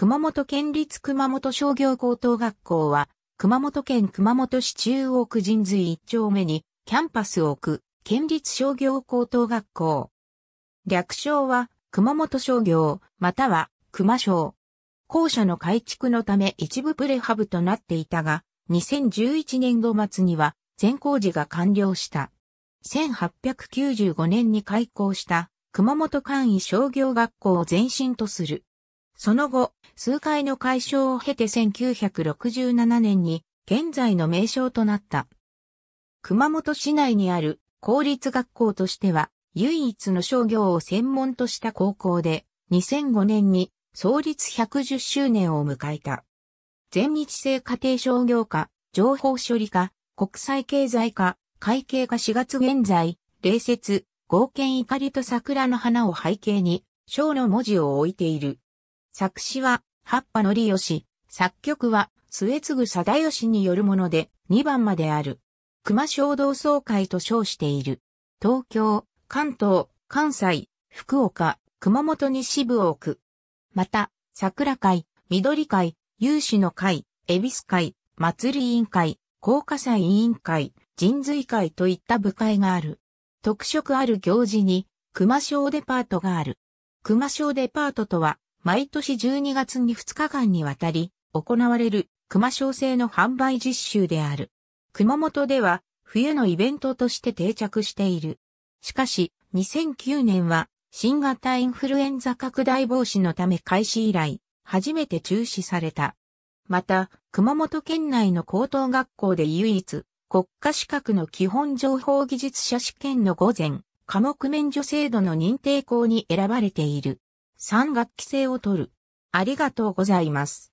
熊本県立熊本商業高等学校は、熊本県熊本市中央区神髄一丁目に、キャンパスを置く、県立商業高等学校。略称は、熊本商業、または、熊商。校舎の改築のため一部プレハブとなっていたが、2011年度末には、全工事が完了した。1895年に開校した、熊本簡易商業学校を前身とする。その後、数回の解消を経て1967年に現在の名称となった。熊本市内にある公立学校としては唯一の商業を専門とした高校で2005年に創立110周年を迎えた。全日制家庭商業科、情報処理科、国際経済科、会計科4月現在、礼節、合憲怒りと桜の花を背景に、章の文字を置いている。作詞は、葉っぱのりよし、作曲は、末継貞義によるもので、2番まである。熊小同総会と称している。東京、関東、関西、福岡、熊本に支部を置く。また、桜会、緑会、有志の会、恵比寿会、祭り委員会、高火祭委員会、人髄会といった部会がある。特色ある行事に、熊小デパートがある。熊小デパートとは、毎年12月に2日間にわたり行われる熊小生の販売実習である。熊本では冬のイベントとして定着している。しかし、2009年は新型インフルエンザ拡大防止のため開始以来、初めて中止された。また、熊本県内の高等学校で唯一、国家資格の基本情報技術者試験の午前、科目免除制度の認定校に選ばれている。3学期制を取る。ありがとうございます。